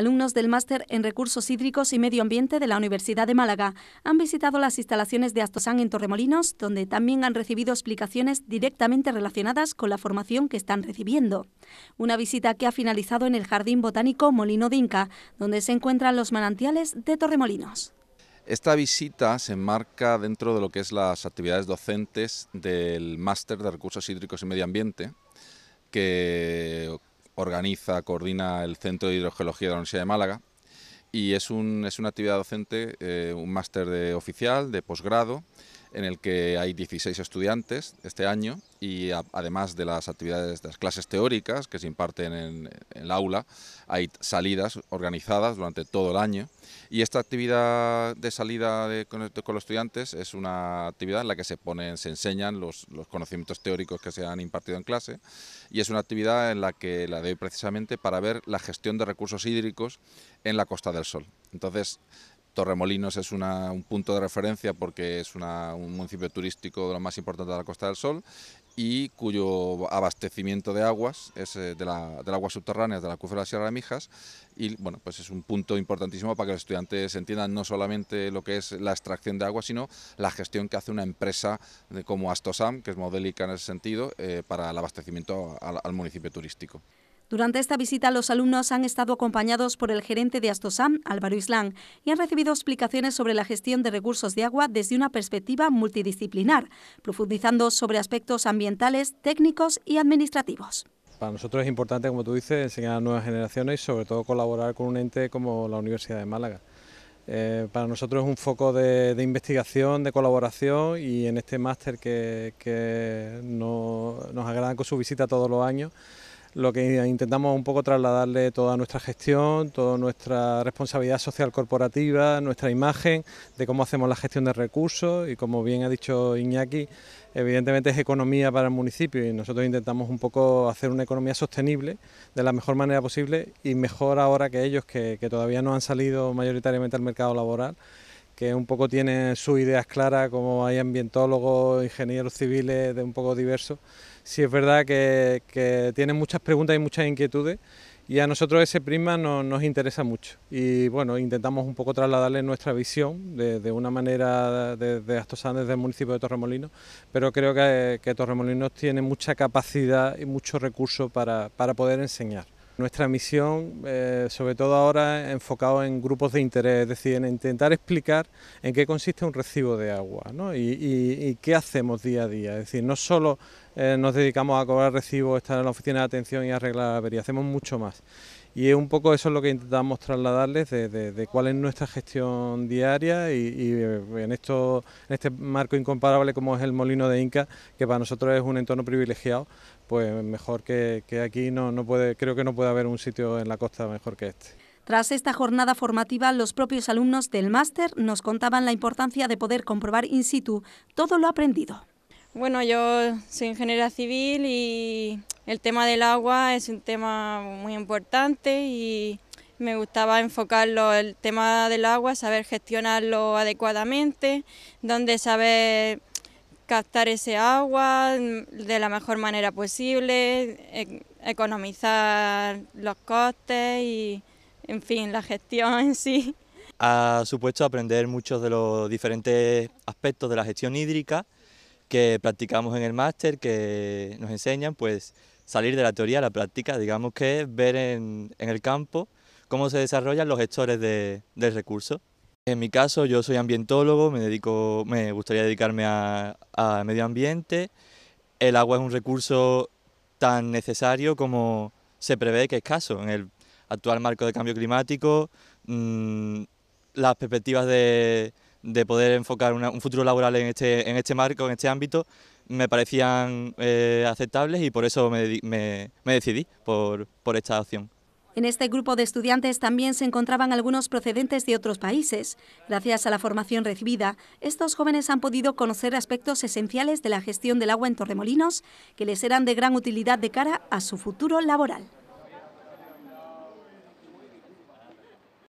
alumnos del Máster en Recursos Hídricos y Medio Ambiente de la Universidad de Málaga han visitado las instalaciones de Astosan en Torremolinos, donde también han recibido explicaciones directamente relacionadas con la formación que están recibiendo. Una visita que ha finalizado en el Jardín Botánico Molino de donde se encuentran los manantiales de Torremolinos. Esta visita se enmarca dentro de lo que es las actividades docentes del Máster de Recursos Hídricos y Medio Ambiente, que organiza, coordina el Centro de Hidrogeología de la Universidad de Málaga y es, un, es una actividad docente, eh, un máster de oficial, de posgrado, en el que hay 16 estudiantes este año y además de las actividades, de las clases teóricas que se imparten en, el aula, hay salidas organizadas durante todo el año y esta actividad de salida con, los estudiantes es una actividad en la que se ponen, se enseñan los, conocimientos teóricos que se han impartido en clase y es una actividad en la que la doy precisamente para ver la gestión de recursos hídricos en la Costa del Sol. Entonces, Torremolinos es un punto de referencia porque es un municipio turístico de lo más importante de la Costa del Sol y cuyo abastecimiento de aguas es eh, del agua subterránea de la Cúfera de la Sierra de Mijas y bueno, pues es un punto importantísimo para que los estudiantes entiendan no solamente lo que es la extracción de agua, sino la gestión que hace una empresa como Astosam, que es modélica en ese sentido, eh, para el abastecimiento al municipio turístico. Durante esta visita, los alumnos han estado acompañados por el gerente de Astosam, Álvaro Islán, y han recibido explicaciones sobre la gestión de recursos de agua desde una perspectiva multidisciplinar, profundizando sobre aspectos ambientales, técnicos y administrativos. Para nosotros es importante, como tú dices, enseñar a nuevas generaciones y sobre todo colaborar con un ente como la Universidad de Málaga. Eh, para nosotros es un foco de, investigación, de colaboración y en este máster que, nos agrada con su visita todos los años, lo que intentamos un poco trasladarle toda nuestra gestión, toda nuestra responsabilidad social corporativa, nuestra imagen de cómo hacemos la gestión de recursos y como bien ha dicho Iñaki, evidentemente es economía para el municipio y nosotros intentamos un poco hacer una economía sostenible de la mejor manera posible y mejor ahora que ellos que, que todavía no han salido mayoritariamente al mercado laboral que un poco tiene sus ideas claras, como hay ambientólogos, ingenieros civiles, de un poco diversos. Sí es verdad que, tienen muchas preguntas y muchas inquietudes y a nosotros ese prisma nos, nos, interesa mucho y bueno, intentamos un poco trasladarle nuestra visión de, una manera desde de Astosán, desde el municipio de Torremolinos, pero creo que, que Torremolinos tiene mucha capacidad y muchos recursos para poder enseñar. Nuestra misión, eh, sobre todo ahora, enfocado en grupos de interés, es decir, en intentar explicar en qué consiste un recibo de agua y, y qué hacemos día a día. Es decir, no solo eh, nos dedicamos a cobrar recibo, estar en la oficina de atención y arreglar avería, hacemos mucho más. Y es un poco eso es lo que intentamos trasladarles de, cuál es nuestra gestión diaria y, eh, en, esto, en este marco incomparable como es el Molino de Inca, que para nosotros es un entorno privilegiado, pues mejor que, aquí no, no puede, creo que no puede haber un sitio en la costa mejor que este. Tras esta jornada formativa, los propios alumnos del máster nos contaban la importancia de poder comprobar in situ todo lo aprendido. Bueno, yo soy ingeniera civil y el tema del agua es un tema muy importante y me gustaba enfocarlo, el tema del agua, saber gestionarlo adecuadamente, dónde saber captar ese agua de la mejor manera posible, e-, economizar los costes y, en fin, la gestión en sí. Ha supuesto aprender muchos de los diferentes aspectos de la gestión hídrica, que practicamos en el máster, que nos enseñan, pues salir de la teoría a la práctica, digamos que ver en, el campo cómo se desarrollan los gestores de, del recurso. En mi caso, yo soy ambientólogo, me, dedico, me gustaría dedicarme a, medio ambiente. El agua es un recurso tan necesario como se prevé que es escaso. En el actual marco de cambio climático, mm, las perspectivas de, de poder enfocar un futuro laboral en este, en este marco, en este ámbito, me parecían eh, aceptables y por eso me, me, me decidí por, por esta opción. En este grupo de estudiantes también se encontraban algunos procedentes de otros países. Gracias a la formación recibida, estos jóvenes han podido conocer aspectos esenciales de la gestión del agua en Torremolinos que les serán de gran utilidad de cara a su futuro laboral.